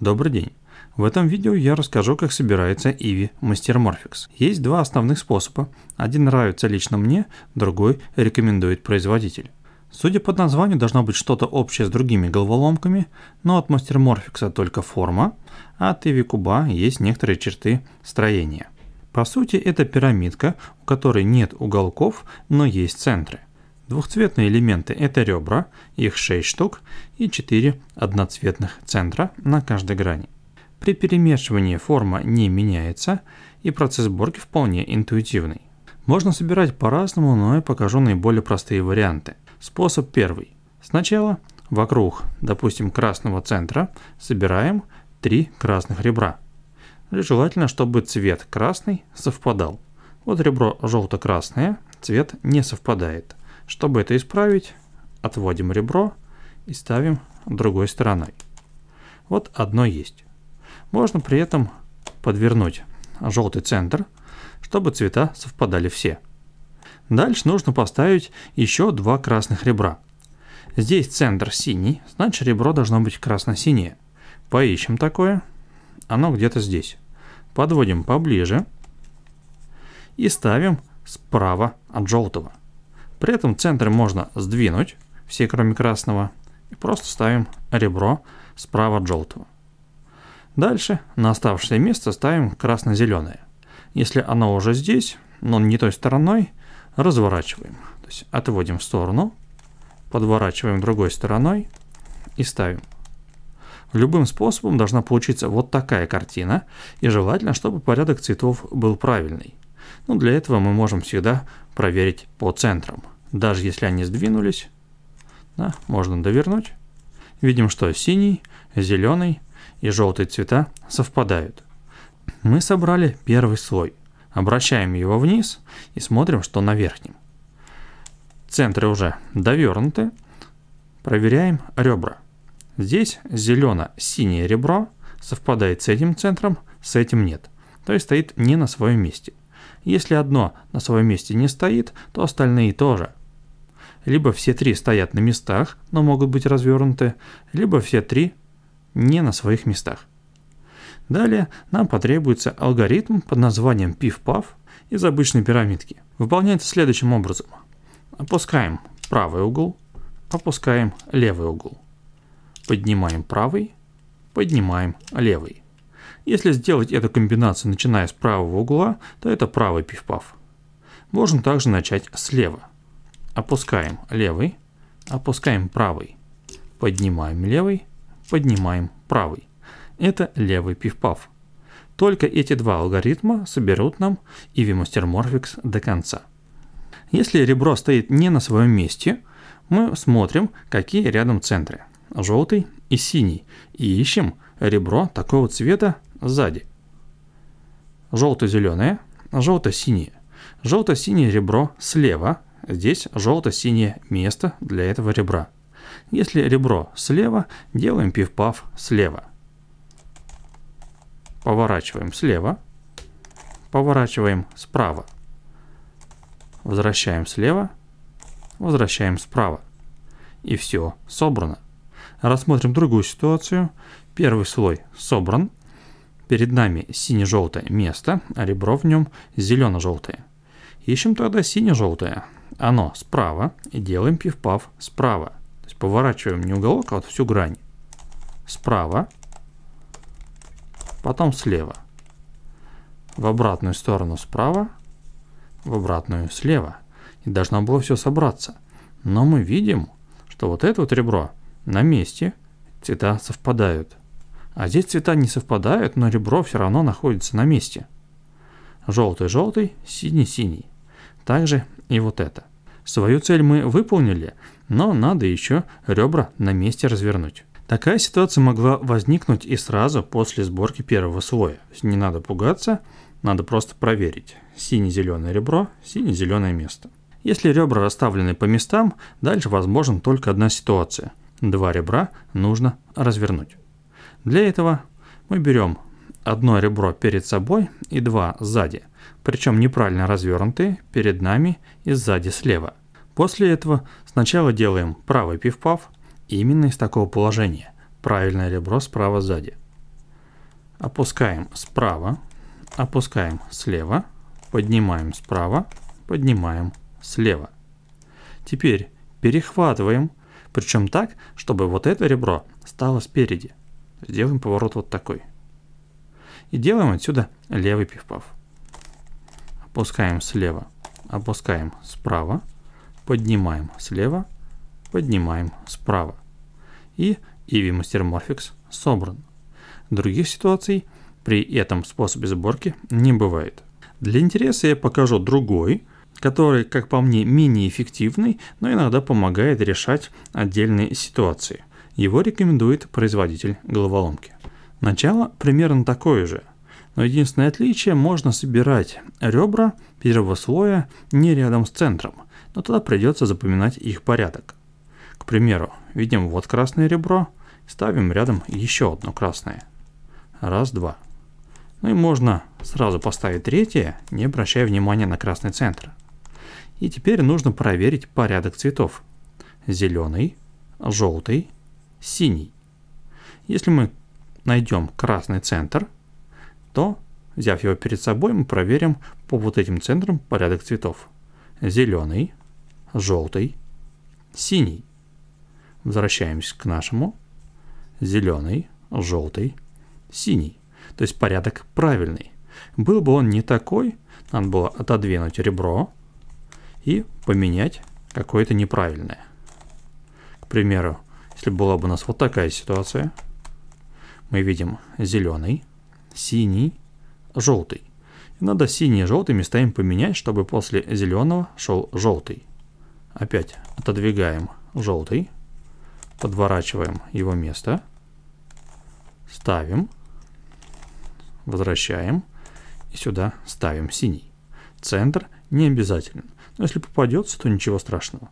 Добрый день! В этом видео я расскажу, как собирается Иви Мастерморфикс. Есть два основных способа. Один нравится лично мне, другой рекомендует производитель. Судя по названию, должно быть что-то общее с другими головоломками, но от Мастерморфикса только форма, а от Иви Куба есть некоторые черты строения. По сути, это пирамидка, у которой нет уголков, но есть центры. Двухцветные элементы – это ребра, их 6 штук и 4 одноцветных центра на каждой грани. При перемешивании форма не меняется, и процесс сборки вполне интуитивный. Можно собирать по-разному, но я покажу наиболее простые варианты. Способ первый. Сначала вокруг, допустим, красного центра собираем три красных ребра. Желательно, чтобы цвет красный совпадал. Вот ребро желто-красное, цвет не совпадает. Чтобы это исправить, отводим ребро и ставим другой стороной. Вот одно есть. Можно при этом подвернуть желтый центр, чтобы цвета совпадали все. Дальше нужно поставить еще два красных ребра. Здесь центр синий, значит ребро должно быть красно-синее. Поищем такое. Оно где-то здесь. Подводим поближе и ставим справа от желтого. При этом центр можно сдвинуть, все кроме красного, и просто ставим ребро справа от желтого. Дальше на оставшееся место ставим красно-зеленое. Если оно уже здесь, но не той стороной, разворачиваем. То есть отводим в сторону, подворачиваем другой стороной и ставим. Любым способом должна получиться вот такая картина, и желательно, чтобы порядок цветов был правильный. Но ну, для этого мы можем всегда проверить по центрам. Даже если они сдвинулись, да, можно довернуть. Видим, что синий, зеленый и желтый цвета совпадают. Мы собрали первый слой. Обращаем его вниз и смотрим, что на верхнем. Центры уже довернуты. Проверяем ребра. Здесь зелено-синее ребро совпадает с этим центром, с этим нет. То есть стоит не на своем месте. Если одно на своем месте не стоит, то остальные тоже. Либо все три стоят на местах, но могут быть развернуты, либо все три не на своих местах. Далее нам потребуется алгоритм под названием PIF-PAF из обычной пирамидки. Выполняется следующим образом. Опускаем правый угол, опускаем левый угол. Поднимаем правый, поднимаем левый. Если сделать эту комбинацию, начиная с правого угла, то это правый пиф-паф. Можно также начать слева. Опускаем левый, опускаем правый, поднимаем левый, поднимаем правый. Это левый пиф-паф. Только эти два алгоритма соберут нам Иви Мастерморфикс до конца. Если ребро стоит не на своем месте, мы смотрим, какие рядом центры – желтый и синий, и ищем ребро такого цвета, сзади. Желто-зеленое, желто-синее. Желто-синее ребро слева, здесь желто-синее место для этого ребра. Если ребро слева, делаем пив паф слева. Поворачиваем слева, поворачиваем справа. Возвращаем слева, возвращаем справа. И все собрано. Рассмотрим другую ситуацию. Первый слой собран, Перед нами сине-желтое место, а ребро в нем зелено-желтое. Ищем тогда сине-желтое. Оно справа и делаем пиф-паф справа. То есть поворачиваем не уголок, а вот всю грань. Справа, потом слева. В обратную сторону справа, в обратную слева. И должно было все собраться. Но мы видим, что вот это вот ребро на месте, цвета совпадают. А здесь цвета не совпадают, но ребро все равно находится на месте. Желтый-желтый, синий-синий. Также и вот это. Свою цель мы выполнили, но надо еще ребра на месте развернуть. Такая ситуация могла возникнуть и сразу после сборки первого слоя. Не надо пугаться, надо просто проверить. Сине-зеленое ребро, сине-зеленое место. Если ребра расставлены по местам, дальше возможна только одна ситуация. Два ребра нужно развернуть. Для этого мы берем одно ребро перед собой и два сзади, причем неправильно развернутые перед нами и сзади слева. После этого сначала делаем правый пивпав именно из такого положения, правильное ребро справа сзади. Опускаем справа, опускаем слева, поднимаем справа, поднимаем слева. Теперь перехватываем, причем так, чтобы вот это ребро стало спереди. Сделаем поворот вот такой. И делаем отсюда левый пиф Опускаем слева, опускаем справа, поднимаем слева, поднимаем справа. И Иви Мастер Морфикс собран. Других ситуаций при этом способе сборки не бывает. Для интереса я покажу другой, который, как по мне, менее эффективный, но иногда помогает решать отдельные ситуации. Его рекомендует производитель головоломки. Начало примерно такое же, но единственное отличие – можно собирать ребра первого слоя не рядом с центром, но тогда придется запоминать их порядок. К примеру, видим вот красное ребро, ставим рядом еще одно красное. Раз, два. Ну и можно сразу поставить третье, не обращая внимания на красный центр. И теперь нужно проверить порядок цветов. Зеленый, желтый, синий. Если мы найдем красный центр, то, взяв его перед собой, мы проверим по вот этим центрам порядок цветов. Зеленый, желтый, синий. Возвращаемся к нашему. Зеленый, желтый, синий. То есть порядок правильный. Был бы он не такой, надо было отодвинуть ребро и поменять какое-то неправильное. К примеру, если была бы у нас вот такая ситуация, мы видим зеленый, синий, желтый. И надо синий и желтый местами поменять, чтобы после зеленого шел желтый. Опять отодвигаем желтый, подворачиваем его место, ставим, возвращаем и сюда ставим синий. Центр не обязателен, но если попадется, то ничего страшного.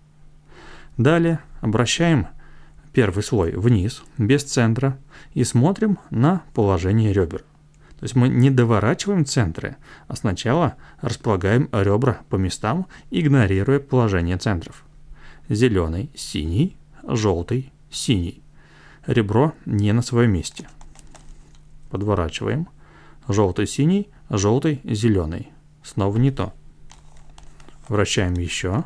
Далее обращаем первый слой вниз, без центра, и смотрим на положение ребер. То есть мы не доворачиваем центры, а сначала располагаем ребра по местам, игнорируя положение центров. Зеленый, синий, желтый, синий. Ребро не на своем месте. Подворачиваем. Желтый, синий, желтый, зеленый. Снова не то. Вращаем еще.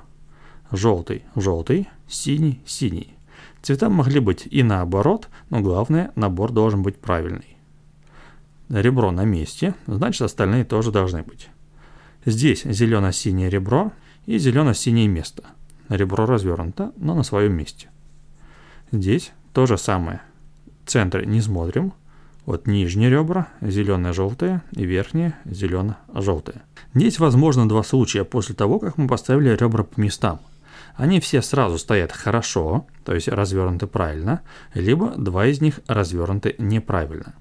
Желтый, желтый, синий, синий. Цвета могли быть и наоборот, но главное, набор должен быть правильный. Ребро на месте, значит остальные тоже должны быть. Здесь зелено-синее ребро и зелено-синее место. Ребро развернуто, но на своем месте. Здесь то же самое. Центр не смотрим. Вот нижние ребра зелено-желтые и верхние зелено-желтые. Здесь возможно два случая после того, как мы поставили ребра по местам. Они все сразу стоят хорошо, то есть развернуты правильно, либо два из них развернуты неправильно.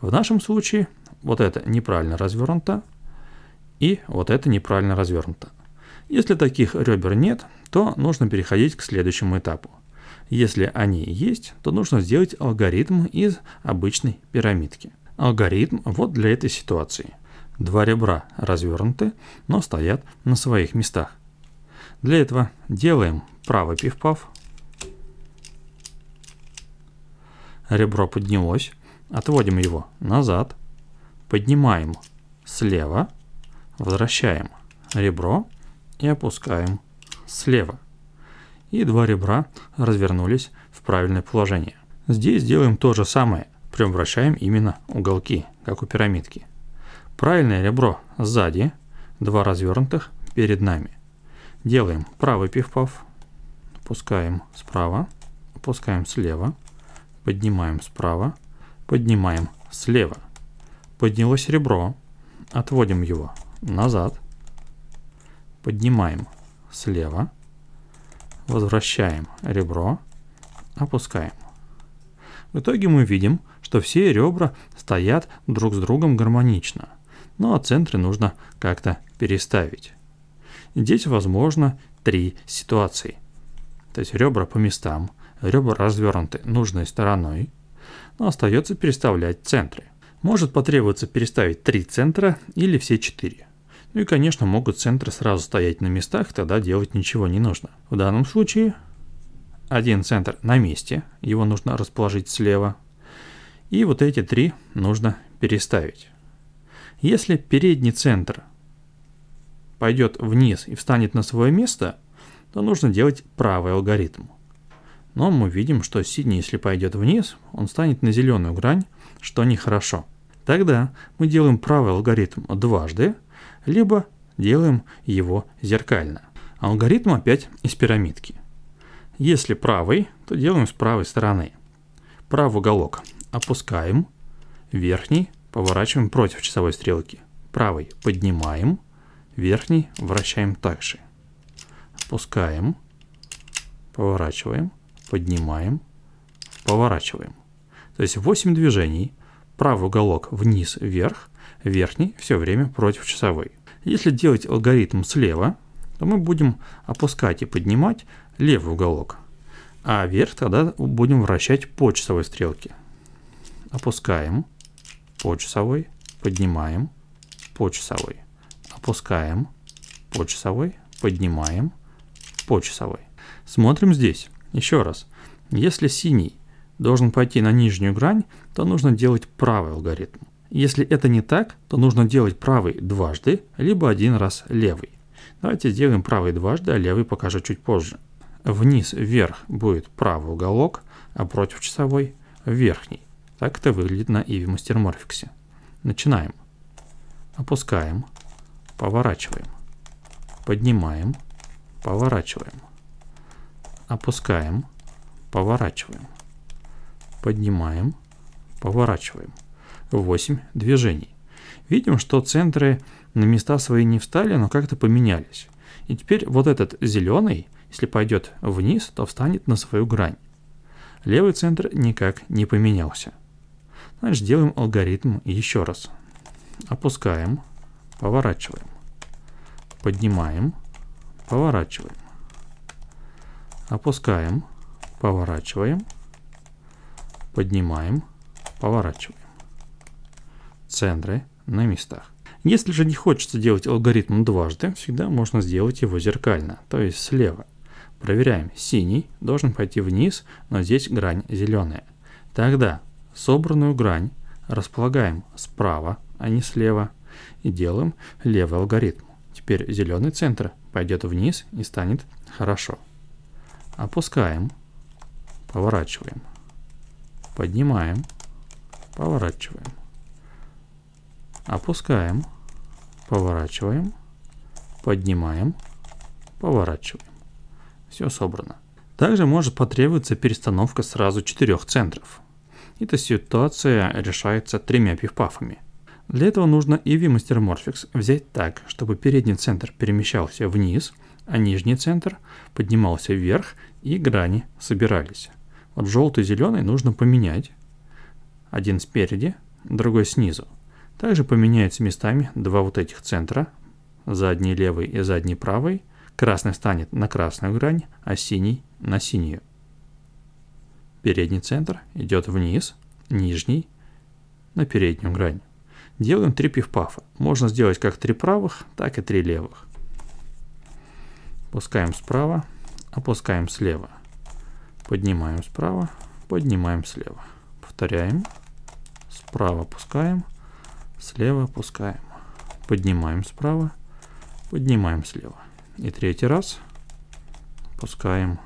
В нашем случае вот это неправильно развернуто и вот это неправильно развернуто. Если таких ребер нет, то нужно переходить к следующему этапу. Если они есть, то нужно сделать алгоритм из обычной пирамидки. Алгоритм вот для этой ситуации. Два ребра развернуты, но стоят на своих местах. Для этого делаем правый пиф-паф. Ребро поднялось. Отводим его назад. Поднимаем слева. Возвращаем ребро и опускаем слева. И два ребра развернулись в правильное положение. Здесь делаем то же самое. Превращаем именно уголки, как у пирамидки. Правильное ребро сзади, два развернутых перед нами – Делаем правый пиф-паф, опускаем справа, опускаем слева, поднимаем справа, поднимаем слева. Поднялось ребро, отводим его назад, поднимаем слева, возвращаем ребро, опускаем. В итоге мы видим, что все ребра стоят друг с другом гармонично, но центры нужно как-то переставить. Здесь возможно три ситуации. То есть ребра по местам, ребра развернуты нужной стороной, но остается переставлять центры. Может потребоваться переставить три центра или все четыре. Ну и, конечно, могут центры сразу стоять на местах, тогда делать ничего не нужно. В данном случае один центр на месте, его нужно расположить слева, и вот эти три нужно переставить. Если передний центр пойдет вниз и встанет на свое место, то нужно делать правый алгоритм. Но мы видим, что Сидни, если пойдет вниз, он станет на зеленую грань, что нехорошо. Тогда мы делаем правый алгоритм дважды, либо делаем его зеркально. Алгоритм опять из пирамидки. Если правый, то делаем с правой стороны. Правый уголок опускаем, верхний поворачиваем против часовой стрелки, правый поднимаем – верхний вращаем также. Опускаем, поворачиваем, поднимаем, поворачиваем. То есть 8 движений, правый уголок вниз-вверх, верхний все время против часовой. Если делать алгоритм слева, то мы будем опускать и поднимать левый уголок, а вверх тогда будем вращать по часовой стрелке. Опускаем по часовой, поднимаем по часовой опускаем по часовой, поднимаем по часовой. Смотрим здесь. Еще раз. Если синий должен пойти на нижнюю грань, то нужно делать правый алгоритм. Если это не так, то нужно делать правый дважды, либо один раз левый. Давайте сделаем правый дважды, а левый покажу чуть позже. Вниз, вверх будет правый уголок, а против часовой верхний. Так это выглядит на Иви Мастерморфиксе. Начинаем. Опускаем поворачиваем, поднимаем, поворачиваем, опускаем, поворачиваем, поднимаем, поворачиваем. 8 движений. Видим, что центры на места свои не встали, но как-то поменялись. И теперь вот этот зеленый, если пойдет вниз, то встанет на свою грань. Левый центр никак не поменялся. Значит, делаем алгоритм еще раз. Опускаем, Поворачиваем. Поднимаем. Поворачиваем. Опускаем. Поворачиваем. Поднимаем. Поворачиваем. Центры на местах. Если же не хочется делать алгоритм дважды, всегда можно сделать его зеркально, то есть слева. Проверяем. Синий должен пойти вниз, но здесь грань зеленая. Тогда собранную грань располагаем справа, а не слева и делаем левый алгоритм. Теперь зеленый центр пойдет вниз и станет хорошо. Опускаем, поворачиваем, поднимаем, поворачиваем, опускаем, поворачиваем, поднимаем, поворачиваем. Все собрано. Также может потребоваться перестановка сразу четырех центров. Эта ситуация решается тремя пифпафами – для этого нужно и vMaster Morphics взять так, чтобы передний центр перемещался вниз, а нижний центр поднимался вверх и грани собирались. Вот желтый и зеленый нужно поменять. Один спереди, другой снизу. Также поменяются местами два вот этих центра, задний левый и задний правый. Красный станет на красную грань, а синий на синюю. Передний центр идет вниз, нижний на переднюю грань. Делаем три пивпафа. Можно сделать как три правых, так и три левых. Опускаем справа, опускаем слева. Поднимаем справа, поднимаем слева. Повторяем. Справа опускаем, слева опускаем. Поднимаем справа, поднимаем слева. И третий раз. Опускаем,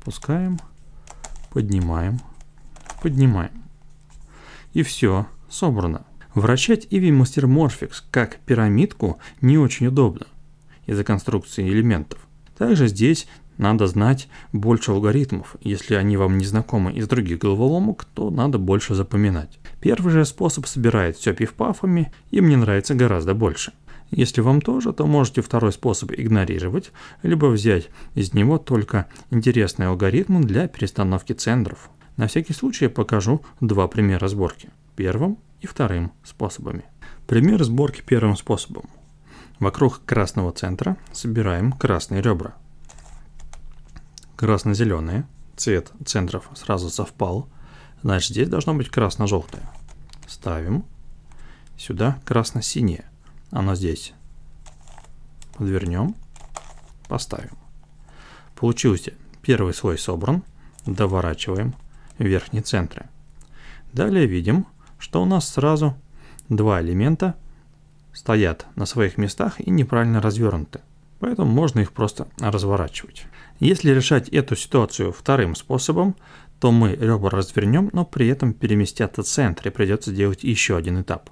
опускаем, поднимаем, поднимаем. И все собрано. Вращать Иви Мастер Морфикс как пирамидку не очень удобно из-за конструкции элементов. Также здесь надо знать больше алгоритмов. Если они вам не знакомы из других головоломок, то надо больше запоминать. Первый же способ собирает все пифпафами, и мне нравится гораздо больше. Если вам тоже, то можете второй способ игнорировать, либо взять из него только интересные алгоритмы для перестановки центров. На всякий случай я покажу два примера сборки. Первым и вторым способами. Пример сборки первым способом. Вокруг красного центра собираем красные ребра. Красно-зеленые. Цвет центров сразу совпал. Значит, здесь должно быть красно-желтое. Ставим. Сюда красно-синее. Оно здесь. Подвернем. Поставим. Получился первый слой собран. Доворачиваем верхние центры. Далее видим, что у нас сразу два элемента стоят на своих местах и неправильно развернуты. Поэтому можно их просто разворачивать. Если решать эту ситуацию вторым способом, то мы ребра развернем, но при этом переместятся центр и придется делать еще один этап.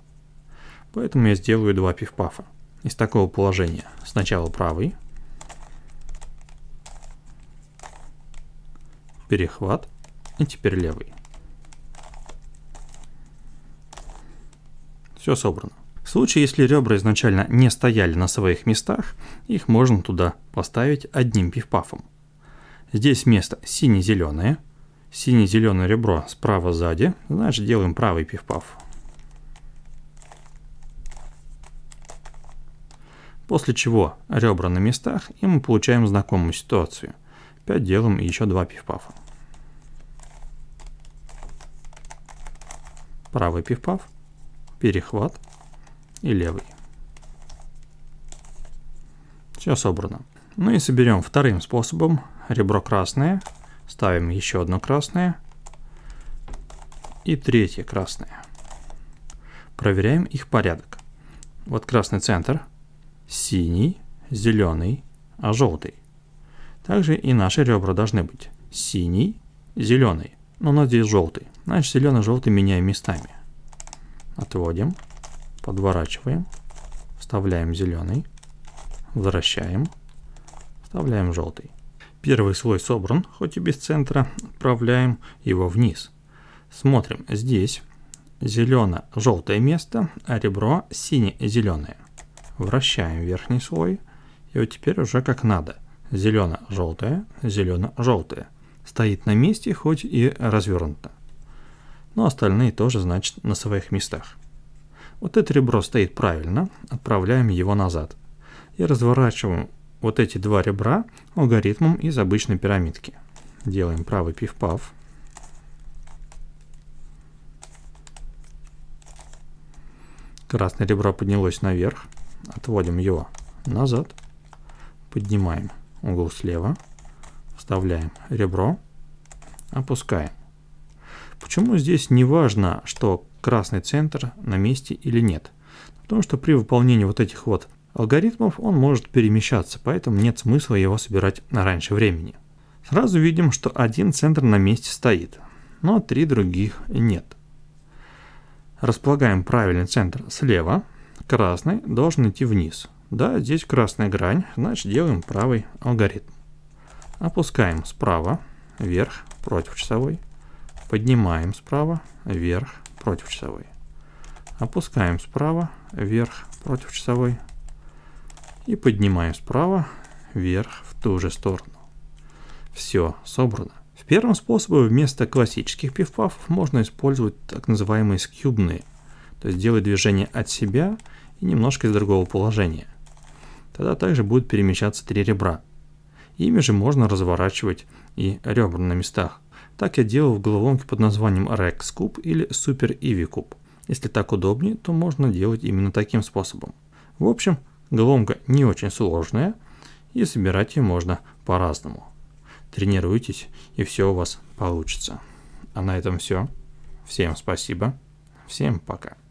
Поэтому я сделаю два пифпафа. Из такого положения сначала правый, перехват – и ну, теперь левый. Все собрано. В случае, если ребра изначально не стояли на своих местах, их можно туда поставить одним пифпафом. Здесь место сине-зеленое, сине-зеленое ребро справа сзади, значит делаем правый пифпаф. После чего ребра на местах, и мы получаем знакомую ситуацию. 5 делаем еще 2 пифпафа. правый пиф-паф, перехват и левый. Все собрано. Ну и соберем вторым способом. Ребро красное, ставим еще одно красное и третье красное. Проверяем их порядок. Вот красный центр, синий, зеленый, а желтый. Также и наши ребра должны быть синий, зеленый, но у нас здесь желтый. Значит, зелено-желтый меняем местами. Отводим, подворачиваем, вставляем зеленый, возвращаем, вставляем желтый. Первый слой собран, хоть и без центра, отправляем его вниз. Смотрим, здесь зелено-желтое место, а ребро сине-зеленое. Вращаем верхний слой, и вот теперь уже как надо. Зелено-желтое, зелено-желтое. Стоит на месте, хоть и развернуто но остальные тоже, значит, на своих местах. Вот это ребро стоит правильно, отправляем его назад. Я разворачиваю вот эти два ребра алгоритмом из обычной пирамидки. Делаем правый пиф-паф. Красное ребро поднялось наверх. Отводим его назад. Поднимаем угол слева. Вставляем ребро. Опускаем. Почему здесь не важно, что красный центр на месте или нет? Потому что при выполнении вот этих вот алгоритмов он может перемещаться, поэтому нет смысла его собирать раньше времени. Сразу видим, что один центр на месте стоит, но три других нет. Располагаем правильный центр слева, красный должен идти вниз. Да, здесь красная грань, значит делаем правый алгоритм. Опускаем справа, вверх, против часовой, Поднимаем справа, вверх, против часовой. Опускаем справа, вверх, против часовой. И поднимаем справа, вверх, в ту же сторону. Все собрано. В первом способе вместо классических пифпафов можно использовать так называемые скюбные, то есть делать движение от себя и немножко из другого положения. Тогда также будут перемещаться три ребра. Ими же можно разворачивать и ребра на местах. Так я делал в головоломке под названием Cube или Super Cube. Если так удобнее, то можно делать именно таким способом. В общем, головоломка не очень сложная, и собирать ее можно по-разному. Тренируйтесь, и все у вас получится. А на этом все. Всем спасибо. Всем пока.